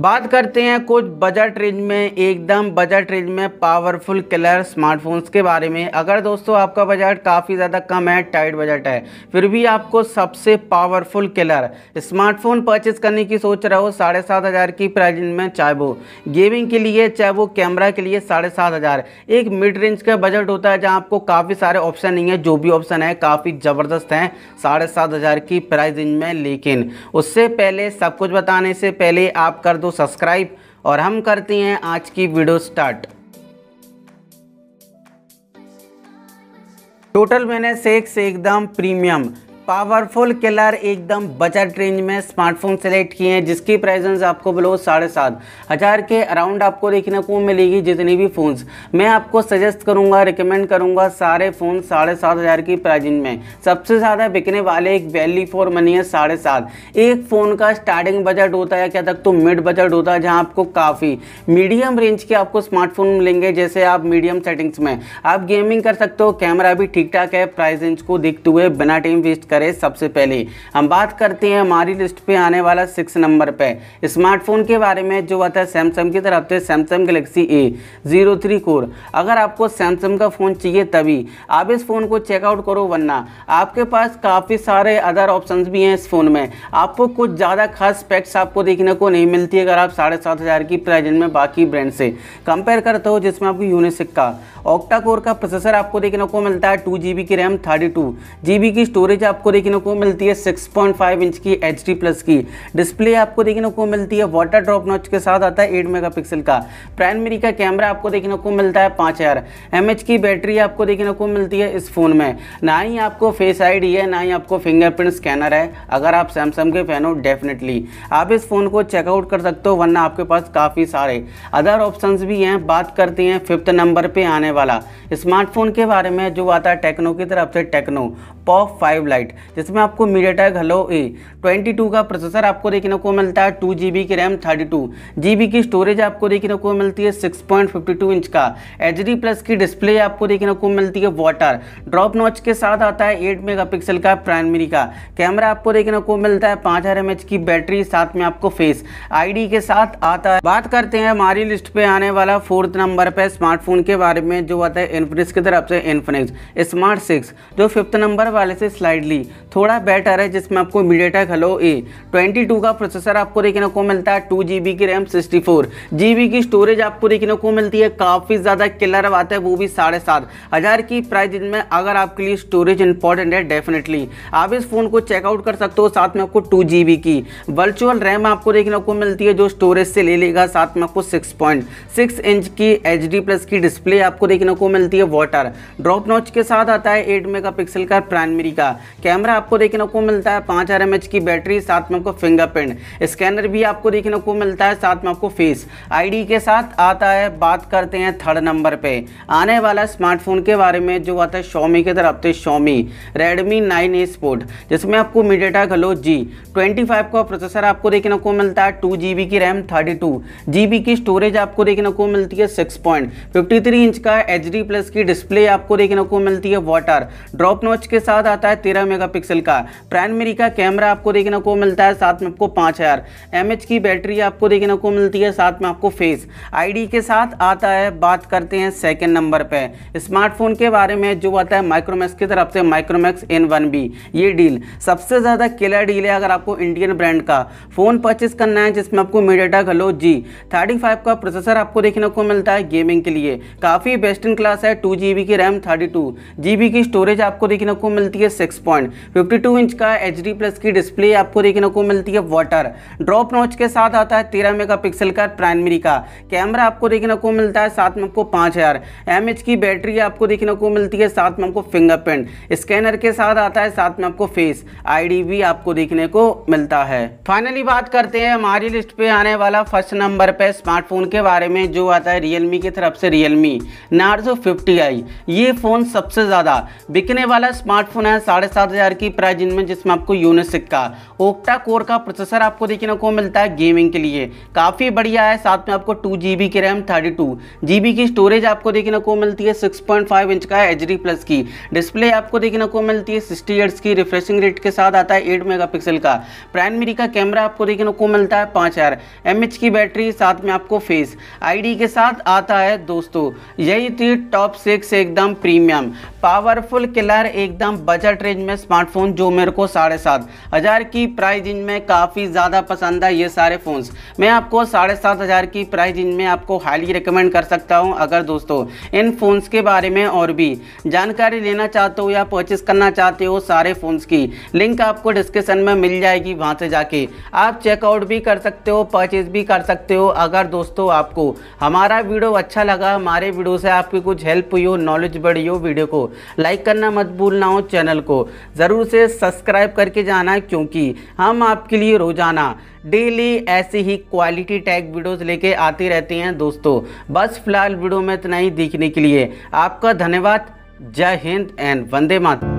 बात करते हैं कुछ बजट रेंज में एकदम बजट रेंज में पावरफुल कलर स्मार्टफोन्स के बारे में अगर दोस्तों आपका बजट काफ़ी ज़्यादा कम है टाइट बजट है फिर भी आपको सबसे पावरफुल कलर स्मार्टफोन परचेज करने की सोच रहे हो साढ़े सात हज़ार की प्राइज में चाहे वो गेमिंग के लिए चाहे वो कैमरा के लिए साढ़े सात हज़ार एक मिड रेंज का बजट होता है जहाँ आपको काफ़ी सारे ऑप्शन नहीं है जो भी ऑप्शन है काफ़ी ज़बरदस्त हैं साढ़े सात हज़ार की प्राइस रेंज में लेकिन उससे पहले सब कुछ बताने से पहले आप कर दो तो सब्सक्राइब और हम करते हैं आज की वीडियो स्टार्ट टोटल मैंने सेक से एकदम प्रीमियम पावरफुल किलर एकदम बजट रेंज में स्मार्टफोन सेलेक्ट किए हैं जिसकी प्राइजेंस आपको बिलो साढ़े सात हज़ार के अराउंड आपको देखने को मिलेगी जितनी भी फ़ोन्स मैं आपको सजेस्ट करूंगा रिकमेंड करूंगा सारे फ़ोन साढ़े सात हज़ार की प्राइजिंग में सबसे ज़्यादा बिकने वाले एक वैली फॉर मनी है साढ़े सात एक फ़ोन का स्टार्टिंग बजट होता है क्या तक तो मिड बजट होता है जहाँ आपको काफ़ी मीडियम रेंज के आपको स्मार्टफोन मिलेंगे जैसे आप मीडियम सेटिंग्स में आप गेमिंग कर सकते हो कैमरा भी ठीक ठाक है प्राइस रेंज को देखते हुए बिना टाइम वेस्ट कर करें सबसे पहले हम बात करते हैं हमारी लिस्ट पे आने वाला सिक्स नंबर पे स्मार्टफोन के बारे में जो आता है सैमसंग की तरफ से Samsung Galaxy A zero three core अगर आपको सैमसंग का फ़ोन चाहिए तभी आप इस फ़ोन को चेकआउट करो वरना आपके पास काफ़ी सारे अदर ऑप्शन भी हैं इस फ़ोन में आपको कुछ ज़्यादा खास स्पेक्ट्स आपको देखने को नहीं मिलती अगर आप साढ़े सात हज़ार की प्राइजेंट में बाकी ब्रांड से कंपेयर करते हो जिसमें आपको यूनिसिक का ऑक्टा कोर का प्रोसेसर आपको देखने को मिलता है टू जी की रैम थर्टी टू की स्टोरेज आपको आपको देखने को मिलती है 6.5 इंच की एच प्लस की डिस्प्ले आपको देखने को मिलती है वाटर ड्रॉप नॉच के साथ आता है 8 मेगापिक्सल का प्राइमरी का कैमरा आपको देखने को मिलता है पाँच हज़ार की बैटरी आपको देखने को मिलती है इस फ़ोन में ना ही आपको फेस आईडी है ना ही आपको फिंगरप्रिंट स्कैनर है अगर आप सैमसंग के फैन हो डेफिनेटली आप इस फ़ोन को चेकआउट कर सकते हो वरना आपके पास काफ़ी सारे अदर ऑप्शन भी हैं बात करते हैं फिफ्थ नंबर पर आने वाला स्मार्टफोन के बारे में जो आता है टेक्नो की तरफ से टेक्नो पॉप फाइव लाइट जिसमें आपको MediaTek Helio A twenty two का प्रोसेसर आपको देखने को मिलता है टू जी बी की RAM thirty two G B की स्टोरेज आपको देखने को मिलती है six point fifty two inch का एच डी प्लस की डिस्प्ले आपको देखने को मिलती है वाटर ड्रॉप नॉच के साथ आता है एट मेगा पिक्सल का प्राइमरी का कैमरा आपको देखने को मिलता है पाँच हज़ार एम एच की बैटरी साथ में आपको फेस आई डी के साथ आता है बात करते हैं हमारी लिस्ट पे आने वाला फोर्थ नंबर पर स्मार्टफोन के बारे में जो आता है इन्फिनिक्स की तरफ से इन्फिनिक्स स्मार्ट सिक्स जो फिफ्थ नंबर वाले से स्लाइडली थोड़ा बेटर है जिसमें आपको MediaTek Helio A twenty two का प्रोसेसर आपको देखने को मिलता है टू जी की RAM sixty four G B की स्टोरेज आपको देखने को मिलती है काफ़ी ज़्यादा किलर बात है वो भी साढ़े सात हज़ार की प्राइस इनमें अगर आपके लिए स्टोरेज इंपॉर्टेंट है डेफिनेटली आप इस फ़ोन को चेकआउट कर सकते हो साथ में आपको टू की वर्चुअल रैम आपको देखने को मिलती है जो स्टोरेज से ले लेगा साथ में आपको सिक्स पॉइंट सिक्स इंच की एच प्लस की डिस्प्ले आपको देखने को मिलती है वाटर ड्रॉप नॉच के साथ आता है एट मेगा का प्राइमरी का कैमरा आपको देखने को मिलता है पाँच हज़ार की बैटरी साथ में आपको फिंगरप्रिंट स्कैनर भी आपको देखने को मिलता है साथ में आपको फेस आईडी के साथ आता है बात करते हैं थर्ड नंबर पे आने वाला स्मार्टफोन के बारे में जो आता है शॉमी की तरफ से Xiaomi Redmi nine A sport जिसमें आपको MediaTek Helio G twenty five का प्रोसेसर आपको देखने को मिलता है टू जी की रैम थर्टी टू जी की स्टोरेज आपको देखने को मिलती है six point fifty three inch का एच डी प्लस की डिस्प्ले आपको देखने को मिलती है वाटर ड्रॉप नोच के साथ आता है तेरह मेगापिक्सल का प्राइमरी का कैमरा आपको देखने को मिलता है साथ में आपको पाँच हज़ार की बैटरी आपको देखने को मिलती है साथ में आपको फेस आईडी के साथ आता है बात करते हैं सेकेंड नंबर पर स्मार्टफोन के बारे में जो आता है माइक्रोमैक्स की तरफ से माइक्रोमैक्स एन वन बी ये डील सबसे ज़्यादा किलर डील है अगर आपको इंडियन ब्रांड का फ़ोन परचेस करना है जिसमें आपको MediaTek Helio G thirty five का प्रोसेसर आपको देखने को मिलता है गेमिंग के लिए काफ़ी बेस्ट इन क्लास है टू जी की रैम थर्टी टू की स्टोरेज आपको देखने को मिलती है six point fifty two inch का एच डी प्लस की डिस्प्ले आपको देखने को मिलती है वाटर ड्रॉप नॉच के साथ आता है तेरह मेगा पिक्सल का प्राइमरी का कैमरा आपको देखने को मिलता है साथ में आपको पाँच हज़ार एम एच की बैटरी आपको देखने को मिलती है साथ में आपको फिंगरप्रिंट स्कैनर के साथ आता है साथ में आपको फेस आईडी भी आपको देखने को मिलता है फाइनली बात करते हैं हमारी लिस्ट पर आने वाला फर्स्ट नंबर पर स्मार्टफोन के बारे में जो आता है रियलमी की तरफ से Realme Narzo fifty i ये फ़ोन सबसे ज़्यादा बिकने वाला स्मार्टफोन है साढ़े सात हज़ार की प्राइज इनमें जिसमें आपको यूनिसिक का ओक्टा कोर का प्रोसेसर आपको देखने को मिलता है गेमिंग के लिए काफ़ी बढ़िया है साथ में आपको टू जी बी की RAM thirty two G B की स्टोरेज आपको देखने को मिलती है सिक्स पॉइंट फाइव इंच का एच डी प्लस की डिस्प्ले आपको देखने को मिलती है सिक्सटी एट्स की रिफ्रेशिंग रेट के साथ आता है एट मेगा पिक्सल का प्राइमरी का कैमरा आपको देखने को मिलता है पाँच हज़ार एम एच की बैटरी साथ में आपको फेस आई डी के साथ आता है दोस्तों यही थी टॉप सिक्स एकदम प्रीमियम पावरफुल किलर एकदम बजट रेंज में स्मार्टफोन जो मेरे को साढ़े सात हज़ार की प्राइस में काफ़ी ज़्यादा पसंद है ये सारे फ़ोन्स मैं आपको साढ़े सात हज़ार की प्राइस में आपको हाईली रिकमेंड कर सकता हूँ अगर दोस्तों इन फ़ोन्स के बारे में और भी जानकारी लेना चाहते हो या परचेस करना चाहते हो सारे फ़ोन्स की लिंक आपको डिस्क्रिप्सन में मिल जाएगी वहाँ से जाके आप चेकआउट भी कर सकते हो परचेज़ भी कर सकते हो अगर दोस्तों आपको हमारा वीडियो अच्छा लगा हमारे वीडियो से आपकी कुछ हेल्प हुई हो नॉलेज बढ़ी हो वीडियो को लाइक करना मत भूलना हो चैनल को ज़रूर से सब्सक्राइब करके जाना क्योंकि हम आपके लिए रोज़ाना डेली ऐसी ही क्वालिटी टैग वीडियोस लेके आती रहती हैं दोस्तों बस फिलहाल वीडियो में इतना ही देखने के लिए आपका धन्यवाद जय हिंद एंड वंदे मातरम